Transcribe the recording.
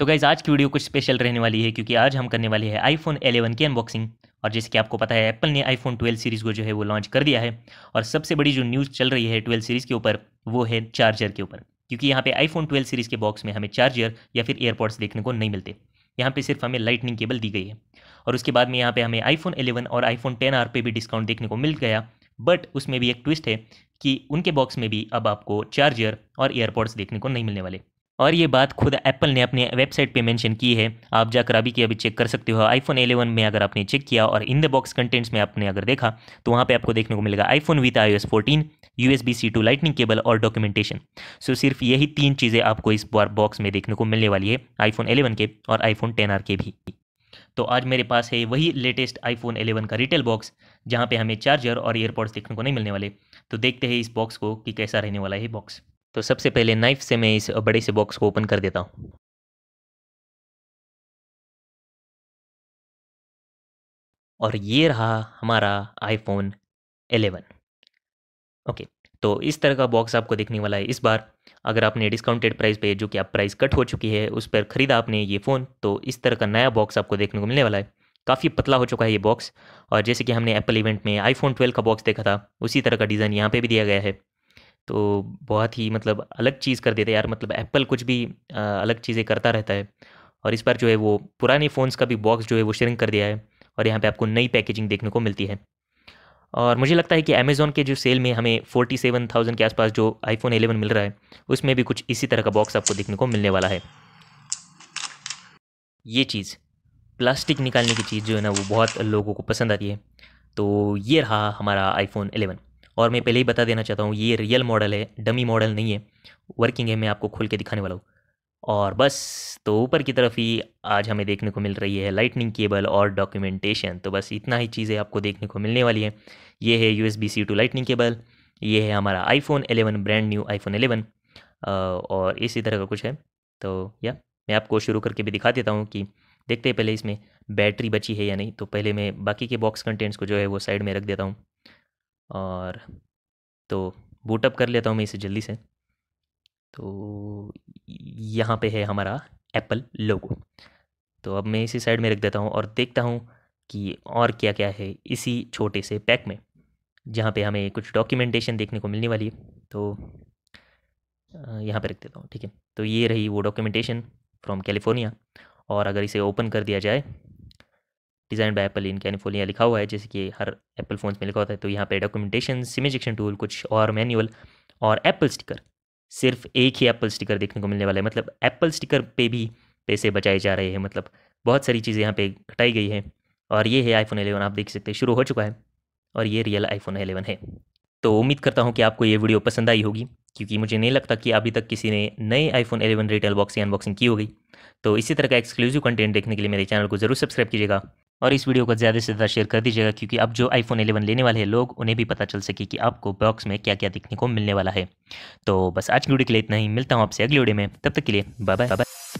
तो गाइज़ आज की वीडियो कुछ स्पेशल रहने वाली है क्योंकि आज हम करने वाले हैं आईफोन 11 की अनबॉक्सिंग और जैसे कि आपको पता है एप्पल ने आईफोन 12 सीरीज़ को जो है वो लॉन्च कर दिया है और सबसे बड़ी जो न्यूज़ चल रही है 12 सीरीज़ के ऊपर वो है चार्जर के ऊपर क्योंकि यहाँ पे आईफोन 12 सीरीज़ के बॉक्स में हमें चार्जर या फिर एयरपॉड्स देखने को नहीं मिलते यहाँ पर सिर्फ हमें लाइटनिंग केबल दी गई है और उसके बाद में यहाँ पर हमें आईफोन एलेवन और आईफोन आर पे भी डिस्काउंट देखने को मिल गया बट उसमें भी एक ट्विस्ट है कि उनके बॉक्स में भी अब आपको चार्जर और एयरपॉड्स देखने को नहीं मिलने वाले और ये बात खुद एप्पल ने अपने वेबसाइट पे मेंशन की है आप जाकर अभी की अभी चेक कर सकते हो आईफोन 11 में अगर आपने चेक किया और इन द बॉक्स कंटेंट्स में आपने अगर देखा तो वहाँ पे आपको देखने को मिलेगा iPhone with I S fourteen U S B C to lightning cable और डॉक्यूमेंटेशन सो सिर्फ यही तीन चीज़ें आपको इस बार बॉक्स में देखने को मिलने वाली है आईफोन एलेवन के और आईफोन टेन आर के भी तो आज मेरे पास है वही लेटेस्ट आईफोन एलेवन का रिटेल बॉक्स जहाँ पर हमें चार्जर और एयरपॉड्स देखने को नहीं मिलने वाले तो देखते हैं इस बॉक्स को कि कैसा रहने वाला है बॉक्स तो सबसे पहले नाइफ से मैं इस बड़े से बॉक्स को ओपन कर देता हूँ और ये रहा हमारा आईफोन 11 ओके तो इस तरह का बॉक्स आपको देखने वाला है इस बार अगर आपने डिस्काउंटेड प्राइस पे जो कि आप प्राइस कट हो चुकी है उस पर ख़रीदा आपने ये फ़ोन तो इस तरह का नया बॉक्स आपको देखने को मिलने वाला है काफ़ी पतला हो चुका है ये बॉक्स और जैसे कि हमने एप्पल इवेंट में आईफोन 12 का बॉक्स देखा था उसी तरह का डिज़ाइन यहाँ पर भी दिया गया है तो बहुत ही मतलब अलग चीज़ कर देते यार मतलब एप्पल कुछ भी अलग चीज़ें करता रहता है और इस बार जो है वो पुराने फ़ोन्स का भी बॉक्स जो है वो शेयरिंग कर दिया है और यहाँ पे आपको नई पैकेजिंग देखने को मिलती है और मुझे लगता है कि अमेज़ॉन के जो सेल में हमें फोर्टी सेवन थाउजेंड के आसपास जो आईफोन एलेवन मिल रहा है उसमें भी कुछ इसी तरह का बॉक्स आपको देखने को मिलने वाला है ये चीज़ प्लास्टिक निकालने की चीज़ जो है ना वो बहुत लोगों को पसंद आती है तो ये रहा हमारा आईफोन एलेवन और मैं पहले ही बता देना चाहता हूँ ये रियल मॉडल है डमी मॉडल नहीं है वर्किंग है मैं आपको खोल के दिखाने वाला हूँ और बस तो ऊपर की तरफ ही आज हमें देखने को मिल रही है लाइटनिंग केबल और डॉक्यूमेंटेशन तो बस इतना ही चीज़ें आपको देखने को मिलने वाली है ये है U S B C to lightning cable ये है हमारा iPhone eleven brand new iPhone eleven और इसी तरह का कुछ है तो या मैं आपको शुरू करके भी दिखा देता हूँ कि देखते हैं पहले इसमें बैटरी बची है या नहीं तो पहले मैं बाकी के बॉक्स कंटेंट्स को जो है वो साइड में रख देता हूँ और तो बूटअप कर लेता हूँ मैं इसे जल्दी से तो यहाँ पे है हमारा एप्पल लोगो तो अब मैं इसी साइड में रख देता हूँ और देखता हूँ कि और क्या क्या है इसी छोटे से पैक में जहाँ पे हमें कुछ डॉक्यूमेंटेशन देखने को मिलने वाली है तो यहाँ पे रख देता हूँ ठीक है तो ये रही वो डॉक्यूमेंटेशन फ्रॉम कैलिफोर्निया और अगर इसे ओपन कर दिया जाए design by Apple in California लिखा हुआ है जैसे कि हर एप्पल फ़ोन्स में लिखा होता है तो यहाँ पे डॉक्यूमेंटेशन एक्शन टूल कुछ और मैनुअल और एप्पल स्टिकर सिर्फ एक ही एप्पल स्टिकर देखने को मिलने वाला है मतलब एप्पल स्टिकर पे भी पैसे बचाए जा रहे हैं मतलब बहुत सारी चीज़ें यहाँ पे घटाई गई हैं और ये है आईफोन 11 आप देख सकते हैं शुरू हो चुका है और ये रियल आईफोन 11 है तो उम्मीद करता हूँ कि आपको ये वीडियो पसंद आई होगी क्योंकि मुझे नहीं लगता कि अभी तक किसी ने नए आईफोन एलेवन रिटेल बॉक्स की अनबॉक्सिंग की होगी तो इसी तरह का एक्सक्लूसिव कंटेंट देखने के लिए मेरे चैनल को ज़रूर सब्सक्राइब कीजिएगा और इस वीडियो को ज़्यादा से ज़्यादा शेयर कर दीजिएगा क्योंकि अब जो आईफोन 11 लेने वाले हैं लोग उन्हें भी पता चल सके कि आपको बॉक्स में क्या क्या देखने को मिलने वाला है तो बस आज की वीडियो के लिए इतना ही मिलता हूँ आपसे अगली वीडियो में तब तक के लिए बाय बाय